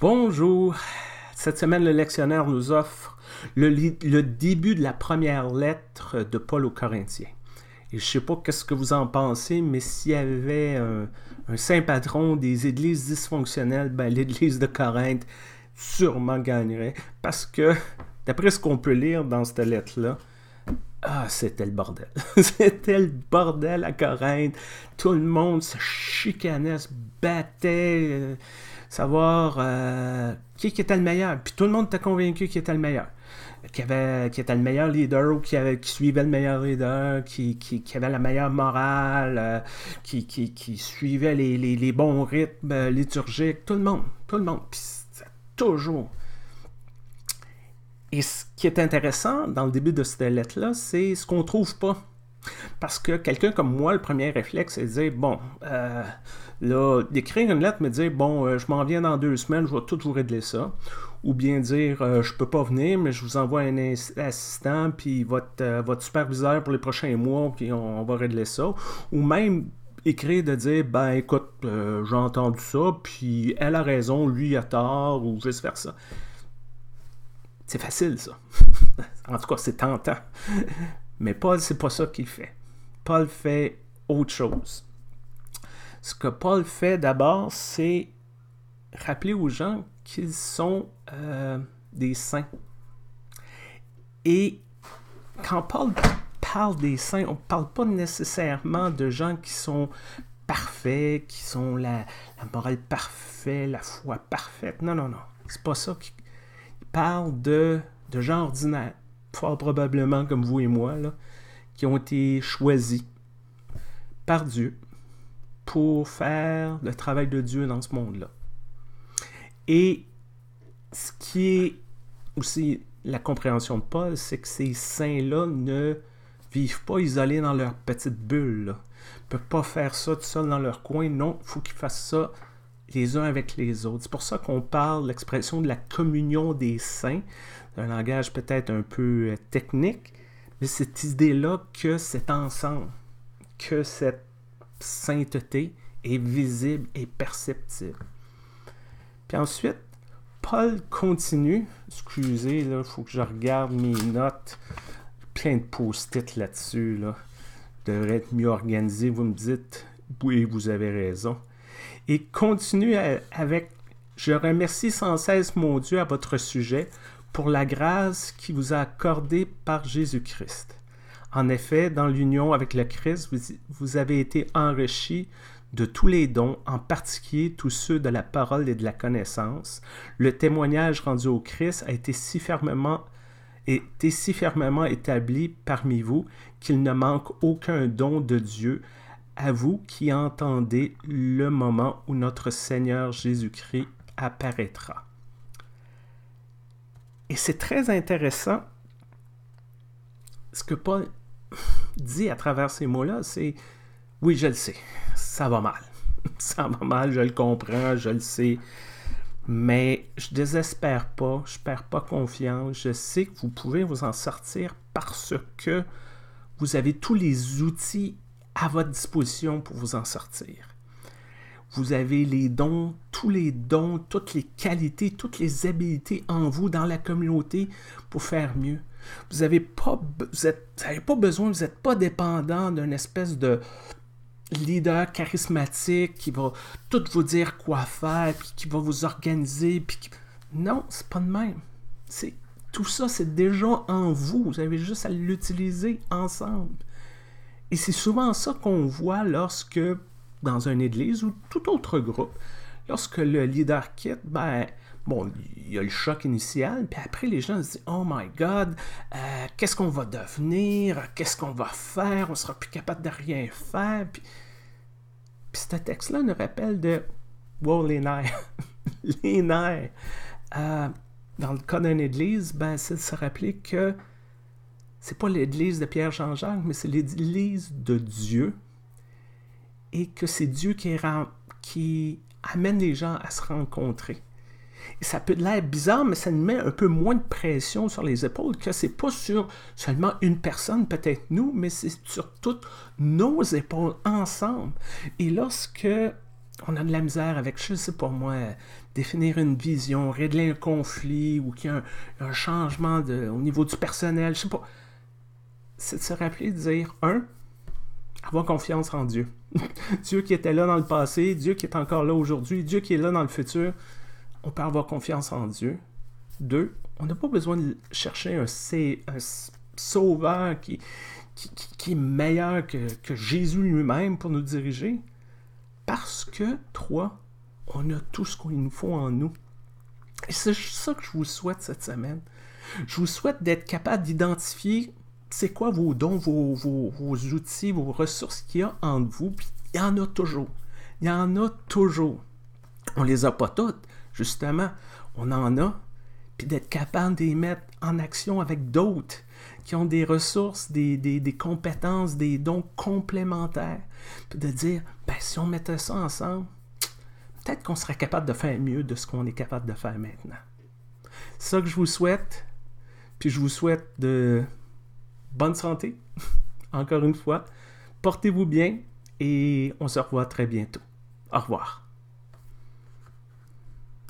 Bonjour. Cette semaine, le lectionnaire nous offre le, début de la première lettre de Paul aux Corinthiens. Et je ne sais pas qu'est-ce que vous en pensez, mais s'il y avait un, saint patron des églises dysfonctionnelles, ben, l'église de Corinthe sûrement gagnerait. Parce que, d'après ce qu'on peut lire dans cette lettre-là, ah, c'était le bordel. c'était le bordel à Corinthe. Tout le monde se chicanait, se battait. Euh, savoir euh, qui, était le meilleur. Puis tout le monde était convaincu qui était le meilleur. Qui, avait, qui était le meilleur leader ou qui, avait, qui suivait le meilleur leader, qui, avait la meilleure morale, euh, qui, qui, suivait les, bons rythmes euh, liturgiques, tout le monde, tout le monde. Puis toujours. Et ce qui est intéressant dans le début de cette lettre-là, c'est ce qu'on trouve pas parce que quelqu'un comme moi, le premier réflexe, c'est de dire, bon, euh, là, d'écrire une lettre, me dire, bon, euh, je m'en viens dans deux semaines, je vais tout vous régler ça. Ou bien dire, euh, je peux pas venir, mais je vous envoie un assistant, puis votre, votre superviseur pour les prochains mois, puis on, on va régler ça. Ou même écrire de dire, ben écoute, j'ai entendu ça, puis elle a raison, lui a tort, ou vice-versa. C'est facile, ça. en tout cas, c'est tentant. Mais Paul, c'est pas ça qu'il fait. Paul fait autre chose. Ce que Paul fait d'abord, c'est rappeler aux gens qu'ils sont euh, des saints. Et quand Paul parle des saints, on ne parle pas nécessairement de gens qui sont parfaits, qui sont la, morale parfaite, la foi parfaite. Non, non, non. C'est pas ça. qu'il parle de, de gens ordinaires, fort probablement comme vous et moi, là, qui ont été choisis par Dieu pour faire le travail de Dieu dans ce monde-là. Et ce qui est aussi la compréhension de Paul, c'est que ces saints-là ne vivent pas isolés dans leur petite bulle. Ils ne peuvent pas faire ça tout seul dans leur coin. Non, il faut qu'ils fassent ça les uns avec les autres. C'est pour ça qu'on parle l'expression de la communion des saints, un langage peut-être un peu euh, technique, mais cette idée-là que cet ensemble, que cette sainteté est visible et perceptible. Puis ensuite, Paul continue, excusez, il faut que je regarde mes notes, plein de post-it là-dessus, là. être mieux organisé, vous me dites, oui, vous avez raison et continue avec Je remercie sans cesse mon Dieu à votre sujet pour la grâce qui vous a accordée par Jésus-Christ. En effet, dans l'union avec le Christ, vous, avez été enrichi de tous les dons, en particulier tous ceux de la parole et de la connaissance. Le témoignage rendu au Christ a été si fermement si fermement établi parmi vous qu'il ne manque aucun don de Dieu à vous qui entendez le moment où notre Seigneur Jésus-Christ apparaîtra. Et c'est très intéressant ce que Paul dit à travers ces mots-là, c'est oui, je le sais, ça va mal. Ça va mal, je le comprends, je le sais. Mais je désespère pas, je perds pas confiance. Je sais que vous pouvez vous en sortir parce que vous avez tous les outils à votre disposition pour vous en sortir. Vous avez les dons, tous les dons, toutes les qualités, toutes les habilités en vous, dans la communauté, pour faire mieux. Vous n'avez pas, vous pas besoin, vous n'êtes pas dépendant d'une espèce de leader charismatique qui va tout vous dire quoi faire, puis qui va vous organiser. Puis Non, c'est pas de même. C'est, tout ça, c'est déjà en vous. Vous avez juste à l'utiliser ensemble. Et c'est souvent ça qu'on voit lorsque, dans une église ou tout autre groupe, lorsque le leader quitte, ben, bon, il y a le choc initial, puis après les gens se disent Oh my God, euh, qu'est-ce qu'on va devenir Qu'est-ce qu'on va faire On sera plus capable de rien faire. Puis, ce texte-là nous rappelle de Wow, les nerfs Les nerfs euh, Dans le cas d'une église, ben, c'est de se rappeler que c'est pas l'Église de Pierre Jean-Jacques, mais c'est l'Église de Dieu, et que c'est Dieu qui, amène les gens à se rencontrer. Et ça peut l'air bizarre, mais ça nous met un peu moins de pression sur les épaules, que c'est pas sur seulement une personne, peut-être nous, mais c'est sur toutes nos épaules ensemble. Et lorsque on a de la misère avec, je sais pas moi, définir une vision, régler un conflit ou qu'il y a un, changement de, au niveau du personnel, je sais pas c'est de se rappeler de dire, un, avoir confiance en Dieu. Dieu qui était là dans le passé, Dieu qui est encore là aujourd'hui, Dieu qui est là dans le futur. On peut avoir confiance en Dieu. Deux, on n'a pas besoin de chercher un, sauveur qui, qui, est meilleur que, que Jésus lui-même pour nous diriger. Parce que, trois, on a tout ce qu'il nous faut en nous. Et c'est ça que je vous souhaite cette semaine. Je vous souhaite d'être capable d'identifier c'est quoi vos dons, vos, outils, vos ressources qu'il y a entre vous. Puis il y en a toujours. Il y en a toujours. On les a pas toutes, justement. On en a. Puis d'être capable de les mettre en action avec d'autres qui ont des ressources, des, compétences, des dons complémentaires. Puis de dire, ben, si on mettait ça ensemble, peut-être qu'on serait capable de faire mieux de ce qu'on est capable de faire maintenant. C'est ça que je vous souhaite. Puis je vous souhaite de bonne santé, encore une fois. Portez-vous bien et on se revoit très bientôt. Au revoir.